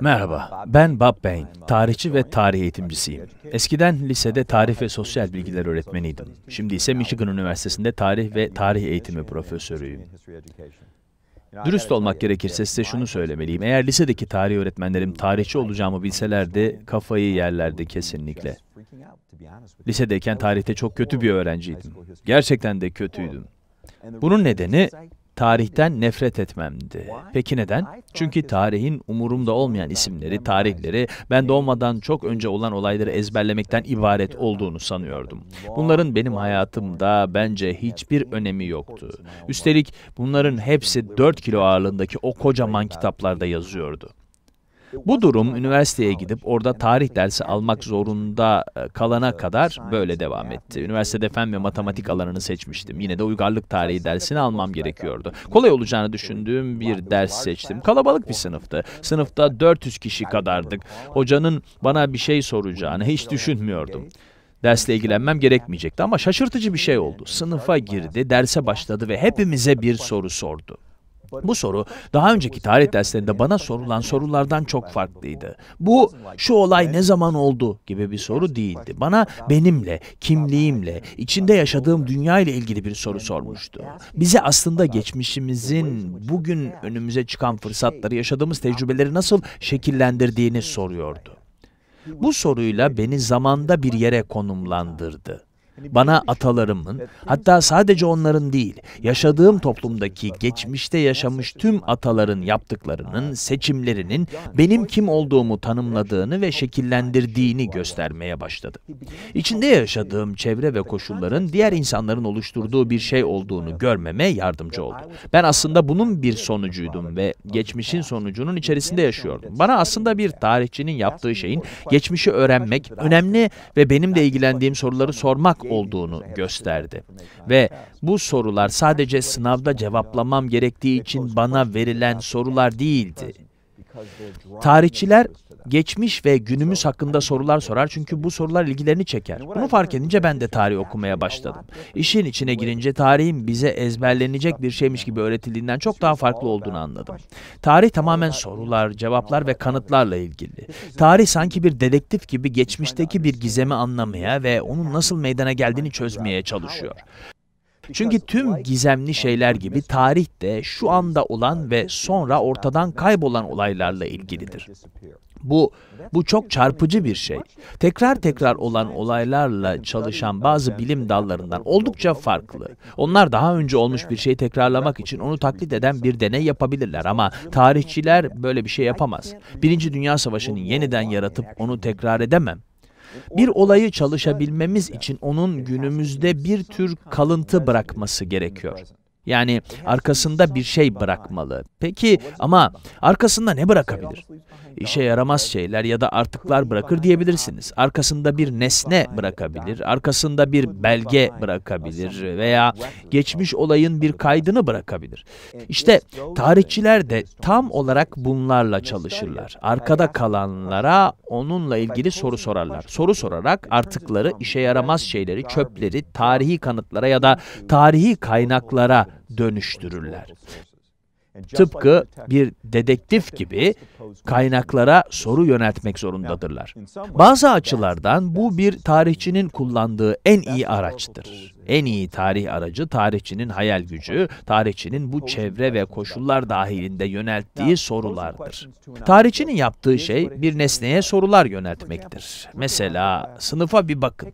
Merhaba, ben Bob Bain, tarihçi ve tarih eğitimcisiyim. Eskiden lisede tarih ve sosyal bilgiler öğretmeniydim. Şimdi ise Michigan Üniversitesi'nde tarih ve tarih eğitimi profesörüyüm. Dürüst olmak gerekirse size şunu söylemeliyim. Eğer lisedeki tarih öğretmenlerim tarihçi olacağımı bilselerdi kafayı yerlerdi kesinlikle. Lisedeyken tarihte çok kötü bir öğrenciydim. Gerçekten de kötüydüm. Bunun nedeni tarihten nefret etmemdi. Peki neden? Çünkü tarihin umurumda olmayan isimleri, tarihleri, ben doğmadan çok önce olan olayları ezberlemekten ibaret olduğunu sanıyordum. Bunların benim hayatımda bence hiçbir önemi yoktu. Üstelik bunların hepsi 4 kilo ağırlığındaki o kocaman kitaplarda yazıyordu. Bu durum üniversiteye gidip orada tarih dersi almak zorunda e, kalana kadar böyle devam etti. Üniversitede fen ve matematik alanını seçmiştim. Yine de uygarlık tarihi dersini almam gerekiyordu. Kolay olacağını düşündüğüm bir ders seçtim. Kalabalık bir sınıftı. Sınıfta 400 kişi kadardık. Hocanın bana bir şey soracağını hiç düşünmüyordum. Dersle ilgilenmem gerekmeyecekti ama şaşırtıcı bir şey oldu. Sınıfa girdi, derse başladı ve hepimize bir soru sordu. Bu soru daha önceki tarih derslerinde bana sorulan sorulardan çok farklıydı. Bu şu olay ne zaman oldu gibi bir soru değildi. Bana benimle, kimliğimle, içinde yaşadığım dünya ile ilgili bir soru sormuştu. Bize aslında geçmişimizin bugün önümüze çıkan fırsatları, yaşadığımız tecrübeleri nasıl şekillendirdiğini soruyordu. Bu soruyla beni zamanda bir yere konumlandırdı. Hani Bana atalarımın, hatta sadece onların değil, yaşadığım toplumdaki geçmişte yaşamış tüm ataların yaptıklarının, seçimlerinin benim kim olduğumu tanımladığını ve şekillendirdiğini şey göstermeye başladı. İçinde yaşadığım şey çevre ve koşulların diğer insanların oluşturduğu bir şey olduğunu görmeme yardımcı oldu. Ben aslında bunun bir sonucuydum ve geçmişin sonucunun içerisinde yaşıyordum. Bana aslında bir tarihçinin yaptığı şeyin geçmişi öğrenmek önemli ve benim de ilgilendiğim soruları sormak olduğunu gösterdi. Ve bu sorular sadece sınavda cevaplamam gerektiği için bana verilen sorular değildi. Tarihçiler geçmiş ve günümüz hakkında sorular sorar çünkü bu sorular ilgilerini çeker. Bunu fark edince ben de tarih okumaya başladım. İşin içine girince tarihin bize ezberlenecek bir şeymiş gibi öğretildiğinden çok daha farklı olduğunu anladım. Tarih tamamen sorular, cevaplar ve kanıtlarla ilgili. Tarih sanki bir dedektif gibi geçmişteki bir gizemi anlamaya ve onun nasıl meydana geldiğini çözmeye çalışıyor. Çünkü tüm gizemli şeyler gibi tarih de şu anda olan ve sonra ortadan kaybolan olaylarla ilgilidir. Bu bu çok çarpıcı bir şey. Tekrar tekrar olan olaylarla çalışan bazı bilim dallarından oldukça farklı. Onlar daha önce olmuş bir şeyi tekrarlamak için onu taklit eden bir deney yapabilirler ama tarihçiler böyle bir şey yapamaz. Birinci Dünya Savaşı'nı yeniden yaratıp onu tekrar edemem. Bir olayı çalışabilmemiz için onun günümüzde bir tür kalıntı bırakması gerekiyor. Yani arkasında bir şey bırakmalı. Peki ama arkasında ne bırakabilir? İşe yaramaz şeyler ya da artıklar bırakır diyebilirsiniz. Arkasında bir nesne bırakabilir, arkasında bir belge bırakabilir veya geçmiş olayın bir kaydını bırakabilir. İşte tarihçiler de tam olarak bunlarla çalışırlar. Arkada kalanlara onunla ilgili soru sorarlar. Soru sorarak artıkları, işe yaramaz şeyleri, çöpleri, tarihi kanıtlara ya da tarihi kaynaklara dönüştürürler. Tıpkı bir dedektif gibi kaynaklara soru yöneltmek zorundadırlar. Bazı açılardan bu bir tarihçinin kullandığı en iyi araçtır. En iyi tarih aracı tarihçinin hayal gücü, tarihçinin bu çevre ve koşullar dahilinde yönelttiği sorulardır. Tarihçinin yaptığı şey bir nesneye sorular yöneltmektir. Mesela sınıfa bir bakın.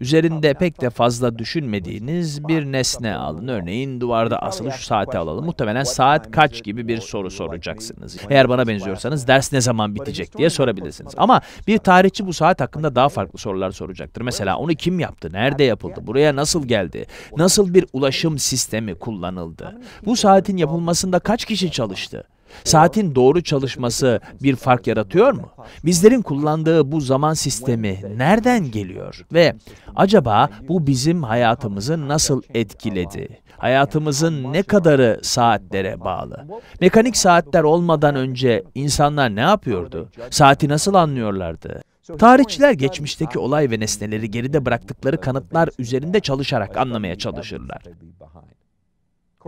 Üzerinde pek de fazla düşünmediğiniz bir nesne alın. Örneğin duvarda asılı şu saati alalım. Muhtemelen saat kaç gibi bir soru soracaksınız. Eğer bana benziyorsanız ders ne zaman bitecek diye sorabilirsiniz. Ama bir tarihçi bu saat hakkında daha farklı sorular soracaktır. Mesela onu kim yaptı, nerede yapıldı, buraya nasıl geldi? geldi? Nasıl bir ulaşım sistemi kullanıldı? Bu saatin yapılmasında kaç kişi çalıştı? Saatin doğru çalışması bir fark yaratıyor mu? Bizlerin kullandığı bu zaman sistemi nereden geliyor? Ve acaba bu bizim hayatımızı nasıl etkiledi? Hayatımızın ne kadarı saatlere bağlı? Mekanik saatler olmadan önce insanlar ne yapıyordu? Saati nasıl anlıyorlardı? Tarihçiler geçmişteki olay ve nesneleri geride bıraktıkları kanıtlar üzerinde çalışarak anlamaya çalışırlar.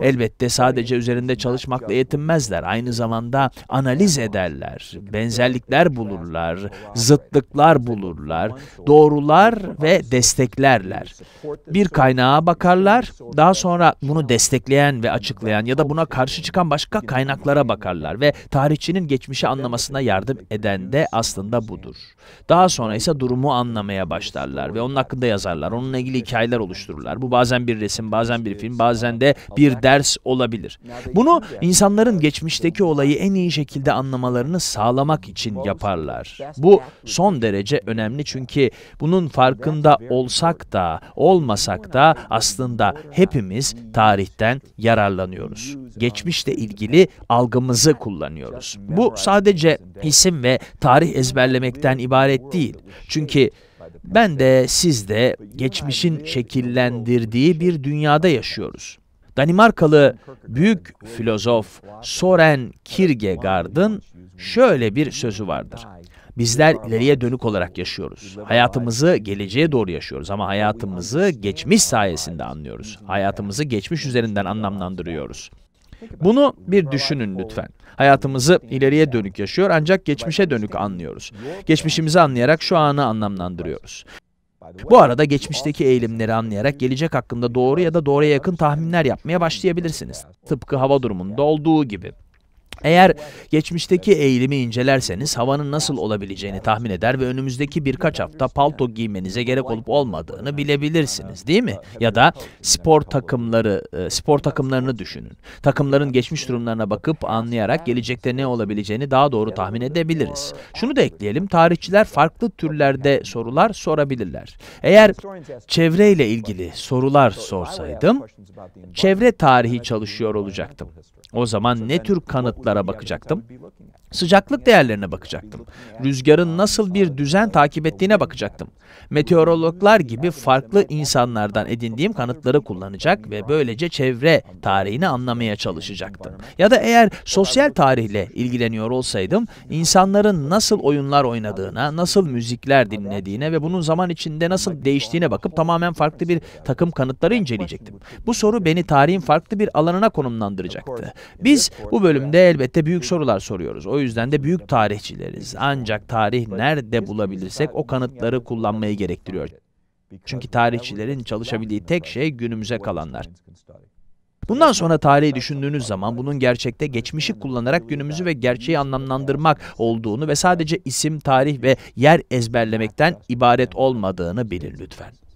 Elbette sadece üzerinde çalışmakla yetinmezler. Aynı zamanda analiz ederler, benzerlikler bulurlar, zıtlıklar bulurlar, doğrular ve desteklerler. Bir kaynağa bakarlar, şey daha sonra bunu şey destekleyen ve açıklayan ya da buna karşı şey çıkan başka kaynaklara bakarlar ve tarihçinin geçmişi anlamasına yardım eden de aslında budur. Daha sonra ise durumu anlamaya başlarlar ve onun hakkında yazarlar, onunla ilgili hikayeler oluştururlar. Bu bazen bir resim, bazen bir film, bazen de bir ders olabilir. Bunu insanların geçmişteki olayı en iyi şekilde anlamalarını sağlamak için yaparlar. Bu son derece önemli çünkü bunun farkında olsak da olmasak da aslında hepimiz tarihten yararlanıyoruz. Geçmişle ilgili algımızı kullanıyoruz. Bu sadece isim ve tarih ezberlemekten ibaret değil. Çünkü ben de siz de geçmişin şekillendirdiği bir dünyada yaşıyoruz. Danimarkalı büyük filozof Soren Kierkegaard'ın şöyle bir sözü vardır. Bizler ileriye dönük olarak yaşıyoruz. Hayatımızı geleceğe doğru yaşıyoruz ama hayatımızı geçmiş sayesinde anlıyoruz. Hayatımızı geçmiş üzerinden anlamlandırıyoruz. Bunu bir düşünün lütfen. Hayatımızı ileriye dönük yaşıyor ancak geçmişe dönük anlıyoruz. Geçmişimizi anlayarak şu anı anlamlandırıyoruz. Bu arada geçmişteki eğilimleri anlayarak gelecek hakkında doğru ya da doğruya yakın tahminler yapmaya başlayabilirsiniz. Tıpkı hava durumunda olduğu gibi. Eğer geçmişteki eğilimi incelerseniz havanın nasıl olabileceğini tahmin eder ve önümüzdeki birkaç hafta palto giymenize gerek olup olmadığını bilebilirsiniz değil mi? Ya da spor takımları, e, spor takımlarını düşünün. Takımların geçmiş durumlarına bakıp anlayarak gelecekte ne olabileceğini daha doğru tahmin edebiliriz. Şunu da ekleyelim, tarihçiler farklı türlerde sorular sorabilirler. Eğer çevreyle ilgili sorular sorsaydım, çevre tarihi çalışıyor olacaktım. O zaman ne tür kanıt? fiyatlara bakacaktım. Sıcaklık değerlerine bakacaktım. Rüzgarın nasıl bir düzen takip ettiğine bakacaktım. Meteorologlar gibi farklı insanlardan edindiğim kanıtları kullanacak ve böylece çevre tarihini anlamaya çalışacaktım. Ya da eğer sosyal tarihle ilgileniyor olsaydım, insanların nasıl oyunlar oynadığına, nasıl müzikler dinlediğine ve bunun zaman içinde nasıl değiştiğine bakıp tamamen farklı bir takım kanıtları inceleyecektim. Bu soru beni tarihin farklı bir alanına konumlandıracaktı. Biz bu bölümde elbette büyük sorular soruyoruz. O o yüzden de büyük tarihçileriz. Ancak tarih nerede bulabilirsek o kanıtları kullanmayı gerektiriyor. Çünkü tarihçilerin çalışabildiği tek şey günümüze kalanlar. Bundan sonra tarihi düşündüğünüz zaman bunun gerçekte geçmişi kullanarak günümüzü ve gerçeği anlamlandırmak olduğunu ve sadece isim, tarih ve yer ezberlemekten ibaret olmadığını bilin lütfen.